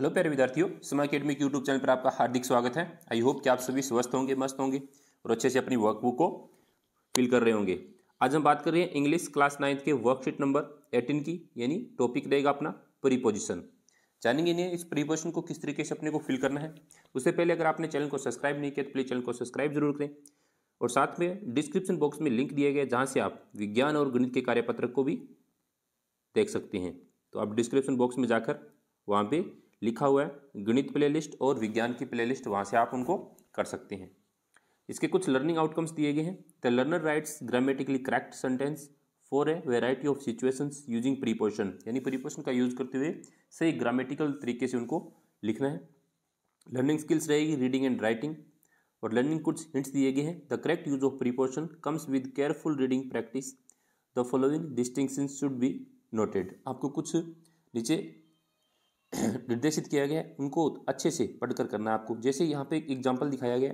hello प्यारे विद्यार्थियों समा के यूट्यूब चैनल पर आपका हार्दिक स्वागत है आई होप कि आप सभी स्वस्थ होंगे मस्त होंगे और अच्छे से अपनी वर्कबुक को फिल कर रहे होंगे आज हम बात कर रहे हैं इंग्लिश क्लास नाइन्थ के वर्कशीट नंबर एटीन की यानी टॉपिक रहेगा अपना प्रीपोजिशन जानेंगे नहीं इस प्रीपोजिशन को किस तरीके से अपने को फिल करना है उससे पहले अगर आपने चैनल को सब्सक्राइब नहीं किया तो प्लीज़ चैनल को सब्सक्राइब जरूर करें और साथ में डिस्क्रिप्शन बॉक्स में लिंक दिया गया जहाँ से आप विज्ञान और गणित के कार्यपत्रक को भी देख सकते हैं तो आप डिस्क्रिप्शन बॉक्स में जाकर वहाँ पे लिखा हुआ है गणित प्लेलिस्ट और विज्ञान की प्लेलिस्ट वहाँ से आप उनको कर सकते हैं इसके कुछ लर्निंग आउटकम्स दिए गए हैं the learner writes grammatically correct sentence for a variety of situations using preposition यानी प्रीपोशन का यूज करते हुए सही ग्रामेटिकल तरीके से उनको लिखना है लर्निंग स्किल्स रहेगी रीडिंग एंड राइटिंग और लर्निंग कुछ हिंट्स दिए गए हैं the correct use of preposition comes with careful reading practice the following distinction should be noted आपको कुछ नीचे निर्देशित किया गया है उनको अच्छे से पढ़कर करना है आपको जैसे यहाँ पे एक एग्जाम्पल दिखाया गया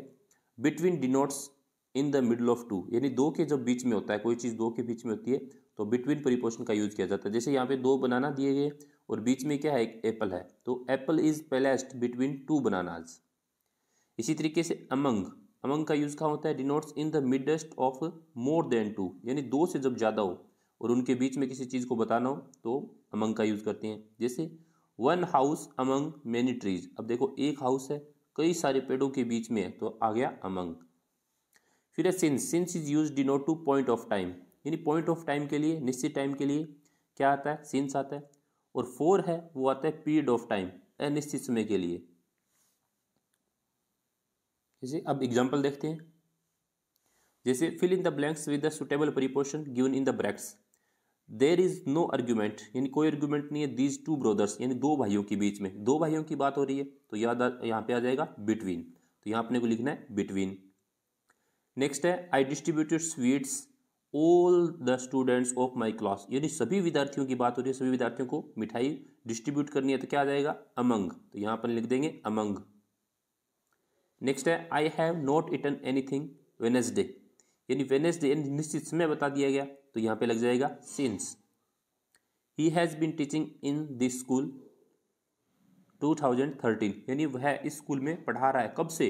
between denotes in the middle of two यानी दो के जब बीच में होता है कोई चीज़ दो के बीच में होती है तो बिटवीन परिपोषण का यूज किया जाता है जैसे यहाँ पे दो बनाना दिए गए और बीच में क्या है एक एप्पल है तो apple is placed between two bananas इसी तरीके से अमंग अमंग का यूज कहाँ होता है denotes in the midst of more than two यानी दो से जब ज़्यादा हो और उनके बीच में किसी चीज़ को बताना हो तो अमंग का यूज़ करते हैं जैसे one house among many trees अब देखो एक हाउस है कई सारे पेड़ों के बीच में है तो आ गया अमंग फिर है since since is use denote to point of time यानी पॉइंट ऑफ टाइम के लिए निश्चित टाइम के लिए क्या आता है सिंस आता है और फोर है वो आता है पीरियड ऑफ टाइम अनिश्चित समय के लिए जैसे अब एग्जाम्पल देखते हैं जैसे fill in the blanks with the suitable preposition given in the brackets there is no argument यानी कोई आर्ग्यूमेंट नहीं है दीज टू ब्रदर्स यानी दो भाइयों के बीच में दो भाइयों की बात हो रही है तो याद यहाँ पे आ जाएगा बिटवीन तो यहाँ अपने को लिखना है बिटवीन नेक्स्ट है I distributed sweets all the students of my class यानी सभी विद्यार्थियों की बात हो रही है सभी विद्यार्थियों को मिठाई डिस्ट्रीब्यूट करनी है तो क्या आ जाएगा अमंग तो यहाँ अपन लिख देंगे अमंग नेक्स्ट है I have not eaten anything Wednesday यानी वेनेसडे यानी निश्चित समय बता दिया गया तो यहाँ पे लग जाएगा since he has been teaching in this school 2013 यानी वह इस स्कूल में पढ़ा रहा है कब से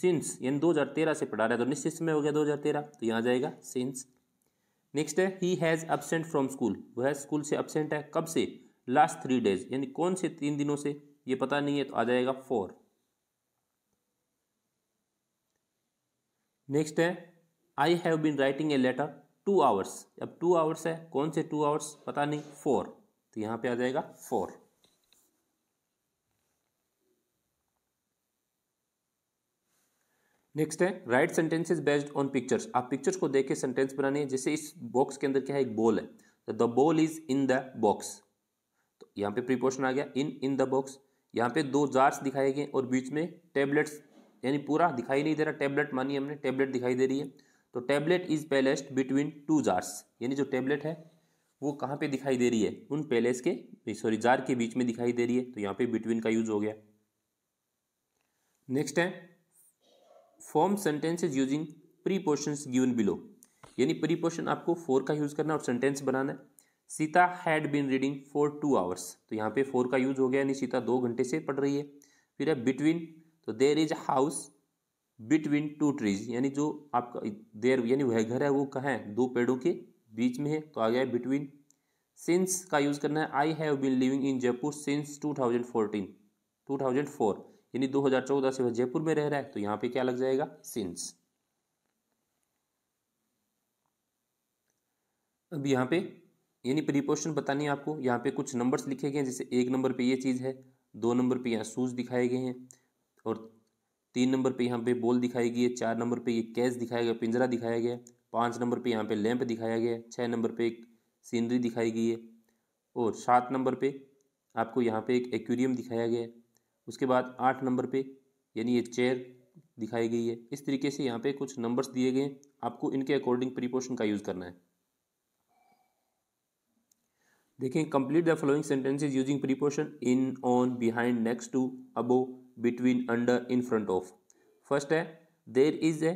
सिंस यानी 2013 से पढ़ा रहा है तो निश्चित समय हो गया 2013 तो यहाँ जाएगा सिंस नेक्स्ट है he has absent from school वह स्कूल से अबसेंट है कब से लास्ट थ्री डेज यानी कौन से तीन दिनों से ये पता नहीं है तो आ जाएगा फोर नेक्स्ट है I have been writing a letter two hours अब टू आवर्स है कौन से टू आवर्स पता नहीं फोर तो यहां पे आ जाएगा फोर नेक्स्ट है write sentences based on pictures आप पिक्चर्स को देख के सेंटेंस बनानी है जैसे इस बॉक्स के अंदर क्या है एक बॉल है the ball is in the box तो, तो यहां पे प्रीपोर्शन आ गया इन इन द बॉक्स यहां पे दो जार्स दिखाए गए और बीच में टेबलेट्स यानी पूरा दिखाई नहीं दे रहा टेबलेट मानिए हमने टेबलेट दिखाई दे रही है तो tablet is placed between two jars यानी जो टेबलेट है वो कहाँ पे दिखाई दे रही है उन पैलेस के सॉरी जार के बीच में दिखाई दे रही है तो यहाँ पे बिटवीन का यूज हो गया नेक्स्ट है form sentences using prepositions given below यानी प्रीपोशन आपको फोर का यूज करना और सेंटेंस बनाना है Sita had been reading for two hours तो यहाँ पे फोर का यूज हो गया यानी सीता दो घंटे से पढ़ रही है फिर है बिटवीन तो there is house between two trees यानी जो आपका देर यानी वह घर है वो कहाँ है दो पेड़ों के बीच में है तो आ गया बिटवीन सिंस का यूज़ करना है I have been living in Jaipur since two thousand fourteen two thousand four यानी दो हज़ार चौदह से वह जयपुर में रह रहा है तो यहाँ पे क्या लग जाएगा सिंस अब यहाँ पे यानी प्रीपोशन बतानी है आपको यहाँ पे कुछ नंबर्स लिखे गए हैं जैसे एक नंबर पे ये चीज़ है दो नंबर पे यहाँ शूज दिखाए गए हैं और तीन नंबर पे यहाँ पे बॉल दिखाई गई है चार नंबर पे ये कैच दिखाया गया पिंजरा दिखाया गया पाँच नंबर पे यहाँ पे लैंप दिखाया गया छः नंबर पे एक सीनरी दिखाई गई है और सात नंबर पे आपको यहाँ पे एक एक्वेरियम दिखाया गया है उसके बाद आठ नंबर पे यानी ये चेयर दिखाई गई है इस तरीके से यहाँ पे कुछ नंबर्स दिए गए आपको इनके अकॉर्डिंग प्रीपोर्शन का यूज़ करना है देखें complete the following sentences using preposition in on behind next to above between under in front of first है there is a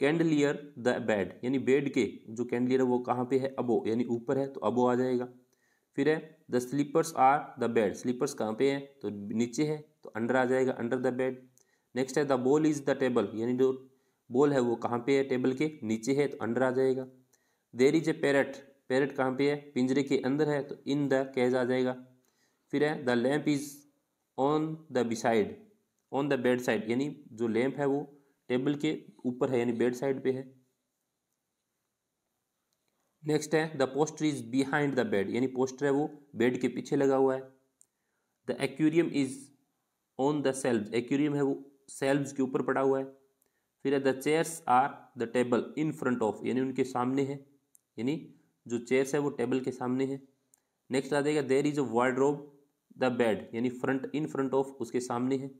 chandelier the bed यानी बेड के जो कैंडलियर है वो कहाँ पे है अबो यानी ऊपर है तो अबो आ जाएगा फिर है the slippers are the bed slippers कहाँ पे है तो नीचे है तो अंडर आ जाएगा अंडर द बेड नेक्स्ट है the ball is the table यानी जो बॉल है वो कहाँ पे है टेबल के नीचे है तो अंडर आ जाएगा there is a parrot parrot कहाँ पे है पिंजरे के अंदर है तो इन द कैज आ जाएगा फिर है the lamp is on the beside on the bed side यानी जो लैंप है वो टेबल के ऊपर है यानी बेड साइड पे है नेक्स्ट है the poster is behind the bed यानी पोस्टर है वो बेड के पीछे लगा हुआ है the aquarium is on the shelf aquarium है वो सेल्व्स के ऊपर पड़ा हुआ है फिर है the chairs are the table in front of यानी उनके सामने है यानी जो चेयर्स है वो टेबल के सामने है नेक्स्ट आ जाएगा there is a wardrobe the bed यानी फ्रंट इन फ्रंट ऑफ उसके सामने है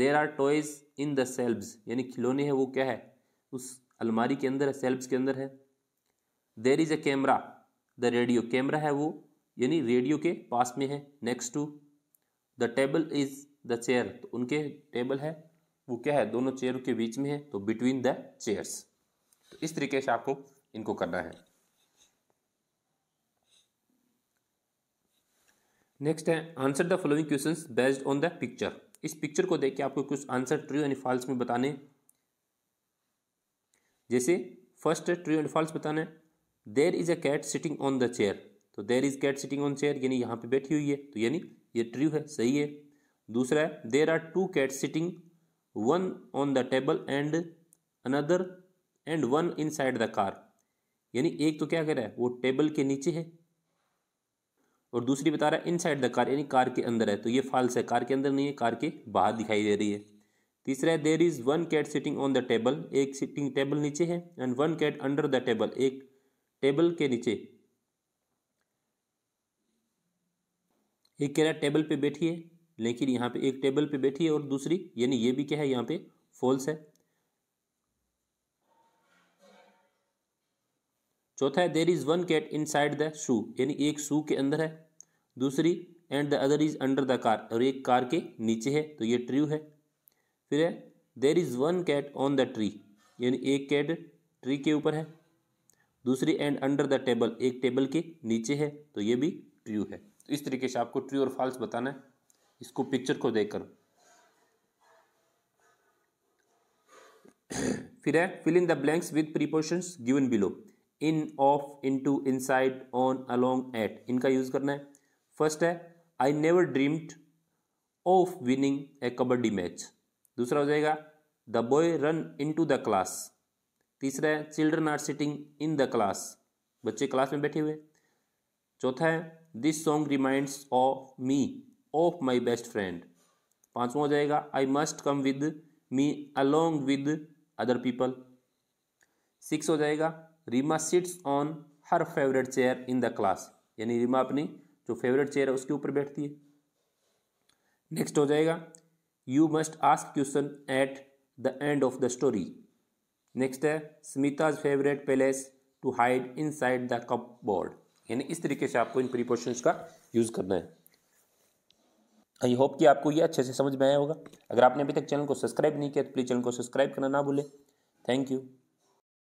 there are toys in the shelves यानी खिलौने हैं वो क्या है उस अलमारी के अंदर है सेल्ब्स के अंदर है there is a camera the radio camera है वो यानी रेडियो के पास में है next to the table is the chair तो उनके टेबल है वो क्या है दोनों चेयर के बीच में है तो बिटवीन द चेयर्स तो इस तरीके से आपको इनको करना है नेक्स्ट है answer the following questions based on the picture इस पिक्चर को देख के आपको कुछ आंसर ट्रू एंड फॉल्स में बताने जैसे फर्स्ट है ट्रू एंड फॉल्स बताना है there is a cat sitting on the chair तो there is cat sitting on chair यानी यहाँ पे बैठी हुई है तो यानी ये ट्रू है सही है दूसरा है there are two cat sitting one on the table and another and one inside the car यानी एक तो क्या कह रहा है वो टेबल के नीचे है और दूसरी बता रहा है इनसाइड द कार यानी कार के अंदर है तो ये फॉल्स है कार के अंदर नहीं है कार के बाहर दिखाई दे रही है तीसरा है there is one cat sitting on the table एक सिटिंग टेबल नीचे है and one cat under the table एक टेबल के नीचे एक कह रहा है टेबल पे बैठी है लेकिन यहाँ पे एक टेबल पे बैठी है और दूसरी यानी ये भी क्या है यहाँ पे फॉल्स है चौथा है there is one cat inside the shoe यानी एक शू के अंदर है दूसरी and the other is under the car और एक कार के नीचे है तो ये ट्रू है फिर है there is one cat on the tree यानी एक कैट ट्री के ऊपर है दूसरी एंड अंडर द टेबल एक टेबल के नीचे है तो ये भी ट्रू है तो इस तरीके से आपको ट्रू और फॉल्स बताना है इसको पिक्चर को देखकर फिर है fill in the blanks with prepositions given below in of in in inside on along at इनका यूज करना है फर्स्ट है I never dreamed of winning a kabaddi match दूसरा हो जाएगा the boy run into the class तीसरा है children are sitting in the class बच्चे क्लास में बैठे हुए चौथा है this song reminds of me of my best friend पांचवा हो जाएगा I must come with me along with other people six हो जाएगा Reema sits on her favourite chair in the class यानी रीमा अपनी जो फेवरेट चेयर है उसके ऊपर बैठती है नेक्स्ट हो जाएगा you must ask question at the end of the story next है Smita's favourite place to hide inside the cupboard यानी इस तरीके से आपको इन प्रीपोशन का यूज़ करना है आई होप कि आपको ये अच्छे से समझ में आया होगा अगर आपने अभी तक चैनल को सब्सक्राइब नहीं किया तो प्लीज़ चैनल को सब्सक्राइब करना ना भूलें थैंक यू